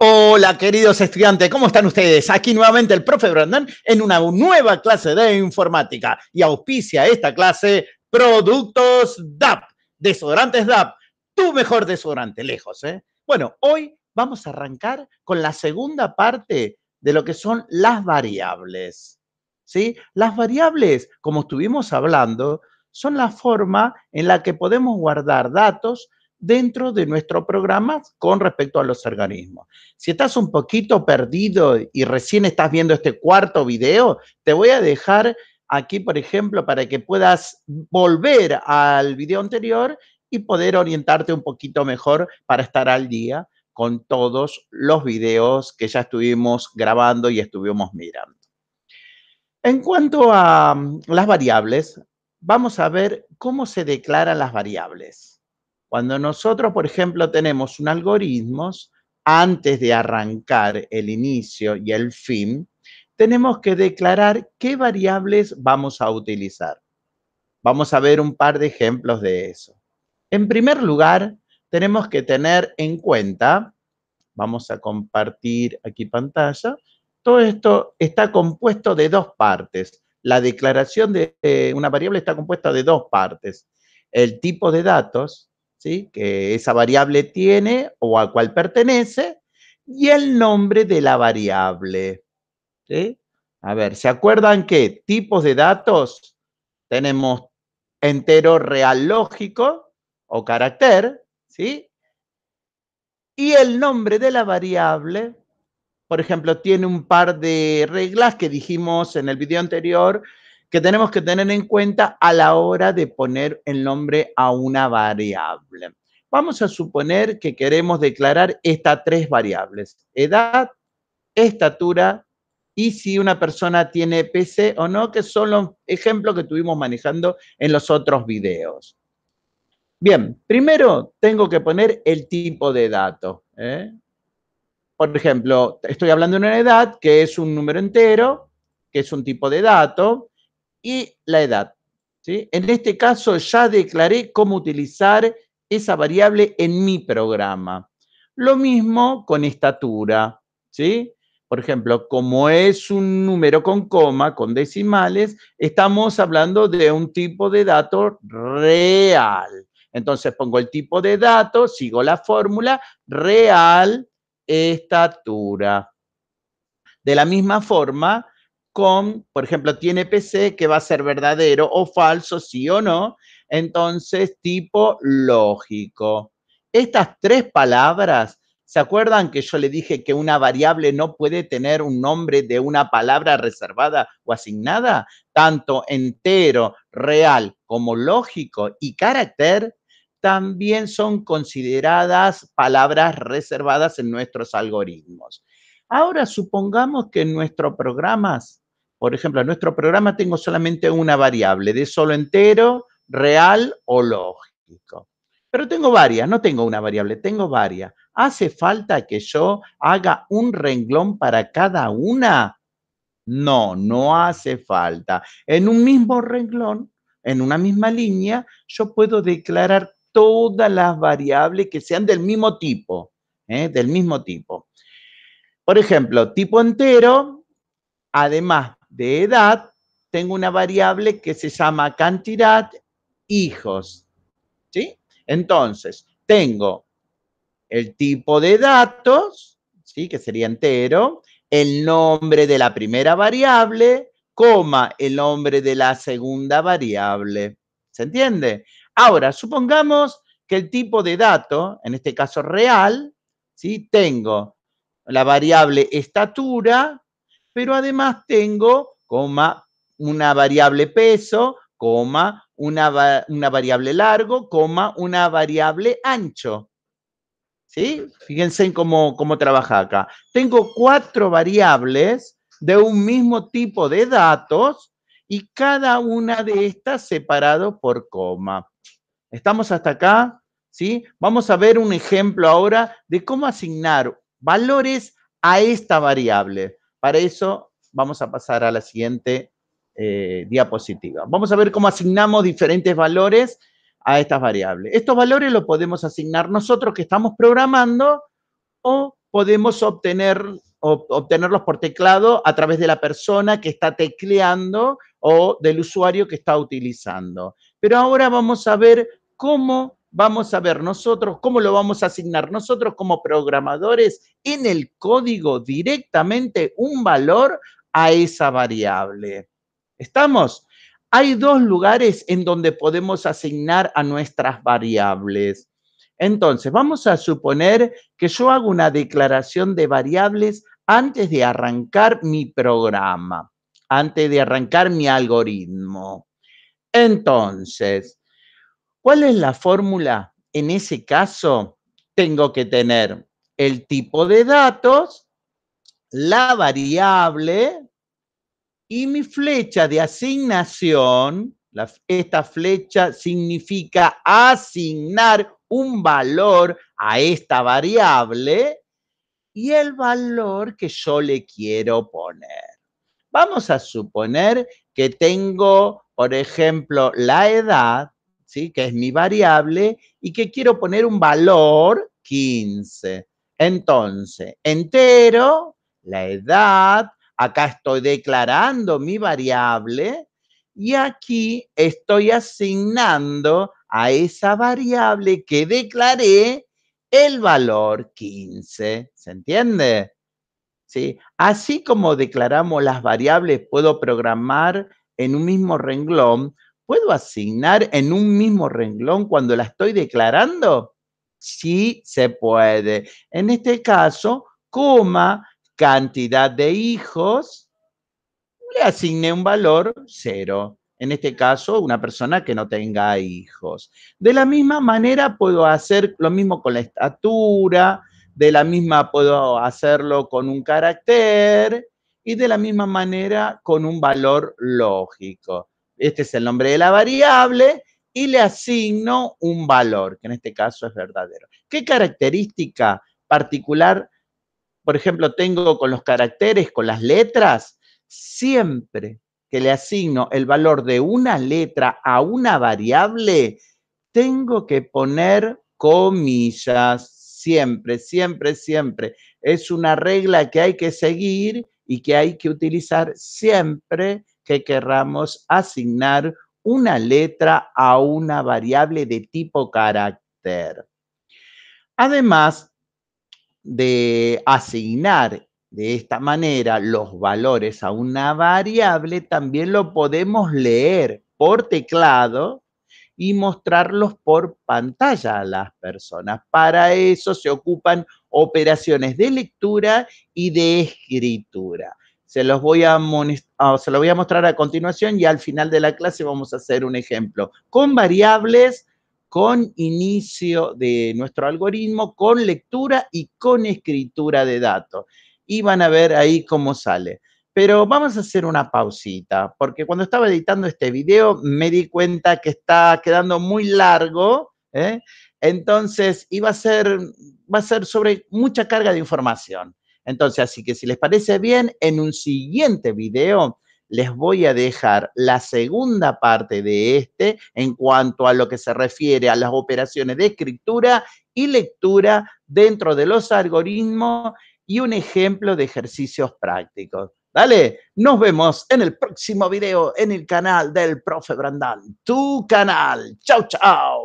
Hola queridos estudiantes, ¿cómo están ustedes? Aquí nuevamente el profe Brandon en una nueva clase de informática y auspicia esta clase productos DAP, desodorantes DAP, tu mejor desodorante, lejos. ¿eh? Bueno, hoy vamos a arrancar con la segunda parte de lo que son las variables. ¿sí? Las variables, como estuvimos hablando, son la forma en la que podemos guardar datos dentro de nuestro programa con respecto a los organismos. Si estás un poquito perdido y recién estás viendo este cuarto video, te voy a dejar aquí, por ejemplo, para que puedas volver al video anterior y poder orientarte un poquito mejor para estar al día con todos los videos que ya estuvimos grabando y estuvimos mirando. En cuanto a mm, las variables, vamos a ver cómo se declaran las variables. Cuando nosotros, por ejemplo, tenemos un algoritmo, antes de arrancar el inicio y el fin, tenemos que declarar qué variables vamos a utilizar. Vamos a ver un par de ejemplos de eso. En primer lugar, tenemos que tener en cuenta, vamos a compartir aquí pantalla, todo esto está compuesto de dos partes. La declaración de eh, una variable está compuesta de dos partes. El tipo de datos, ¿sí? que esa variable tiene o a cuál pertenece, y el nombre de la variable. ¿sí? A ver, ¿se acuerdan qué tipos de datos tenemos entero real lógico o carácter? ¿sí? Y el nombre de la variable, por ejemplo, tiene un par de reglas que dijimos en el video anterior que tenemos que tener en cuenta a la hora de poner el nombre a una variable. Vamos a suponer que queremos declarar estas tres variables, edad, estatura y si una persona tiene PC o no, que son los ejemplos que estuvimos manejando en los otros videos. Bien, primero tengo que poner el tipo de dato. ¿eh? Por ejemplo, estoy hablando de una edad que es un número entero, que es un tipo de dato, y la edad. En este caso ya declaré cómo utilizar esa variable en mi programa. Lo mismo con estatura. ¿sí? Por ejemplo, como es un número con coma, con decimales, estamos hablando de un tipo de dato real. Entonces pongo el tipo de dato, sigo la fórmula, real, estatura. De la misma forma, por ejemplo, tiene PC que va a ser verdadero o falso, sí o no. Entonces, tipo lógico. Estas tres palabras, ¿se acuerdan que yo le dije que una variable no puede tener un nombre de una palabra reservada o asignada? Tanto entero, real como lógico y carácter también son consideradas palabras reservadas en nuestros algoritmos. Ahora supongamos que en nuestros programas por ejemplo, en nuestro programa tengo solamente una variable, de solo entero, real o lógico. Pero tengo varias, no tengo una variable, tengo varias. ¿Hace falta que yo haga un renglón para cada una? No, no hace falta. En un mismo renglón, en una misma línea, yo puedo declarar todas las variables que sean del mismo tipo, ¿eh? del mismo tipo. Por ejemplo, tipo entero, además de edad, tengo una variable que se llama cantidad hijos. ¿sí? Entonces, tengo el tipo de datos, ¿sí? que sería entero, el nombre de la primera variable, coma el nombre de la segunda variable. ¿Se entiende? Ahora, supongamos que el tipo de dato, en este caso real, ¿sí? tengo la variable estatura, pero además tengo, coma, una variable peso, coma, una, variable largo, coma, una variable ancho. ¿Sí? Fíjense en cómo, cómo trabaja acá. Tengo cuatro variables de un mismo tipo de datos y cada una de estas separado por coma. ¿Estamos hasta acá? ¿Sí? Vamos a ver un ejemplo ahora de cómo asignar valores a esta variable. Para eso vamos a pasar a la siguiente eh, diapositiva. Vamos a ver cómo asignamos diferentes valores a estas variables. Estos valores los podemos asignar nosotros que estamos programando o podemos obtener, obtenerlos por teclado a través de la persona que está tecleando o del usuario que está utilizando. Pero ahora vamos a ver cómo vamos a ver nosotros cómo lo vamos a asignar nosotros como programadores en el código directamente un valor a esa variable. ¿Estamos? Hay dos lugares en donde podemos asignar a nuestras variables. Entonces, vamos a suponer que yo hago una declaración de variables antes de arrancar mi programa, antes de arrancar mi algoritmo. Entonces, ¿Cuál es la fórmula? En ese caso, tengo que tener el tipo de datos, la variable y mi flecha de asignación. esta flecha significa asignar un valor a esta variable y el valor que yo le quiero poner. Vamos a suponer que tengo, por ejemplo, la edad ¿sí? que es mi variable, y que quiero poner un valor 15. Entonces, entero, la edad, acá estoy declarando mi variable y aquí estoy asignando a esa variable que declaré el valor 15. ¿Se entiende? Así como declaramos las variables, puedo programar en un mismo renglón puedo asignar en un mismo renglón cuando la estoy declarando? Sí se puede. En este caso, coma, cantidad de hijos, le asigné un valor cero. En este caso, una persona que no tenga hijos. De la misma manera, puedo hacer lo mismo con la estatura, de la misma puedo hacerlo con un carácter y de la misma manera con un valor lógico este es el nombre de la variable y le asigno un valor, que en este caso es verdadero. ¿Qué característica particular, por ejemplo, tengo con los caracteres, con las letras? Siempre que le asigno el valor de una letra a una variable, tengo que poner comillas, siempre, siempre, siempre. Es una regla que hay que seguir y que hay que utilizar siempre que querramos asignar una letra a una variable de tipo carácter. Además de asignar de esta manera los valores a una variable, también lo podemos leer por teclado y mostrarlos por pantalla a las personas. Para eso se ocupan operaciones de lectura y de escritura. Se los, voy a ah, se voy a mostrar a continuación y al final de la clase vamos a hacer un ejemplo con variables, con inicio de nuestro algoritmo, con lectura y con escritura de datos. Y van a ver ahí cómo sale. Pero vamos a hacer una pausita, porque cuando estaba editando este video me di cuenta que está quedando muy largo, ¿eh? entonces iba a ser, va a ser sobre mucha carga de información. Entonces, así que si les parece bien, en un siguiente video les voy a dejar la segunda parte de este en cuanto a lo que se refiere a las operaciones de escritura y lectura dentro de los algoritmos y un ejemplo de ejercicios prácticos. Dale, nos vemos en el próximo video en el canal del profe Brandán, tu canal. Chau, chao.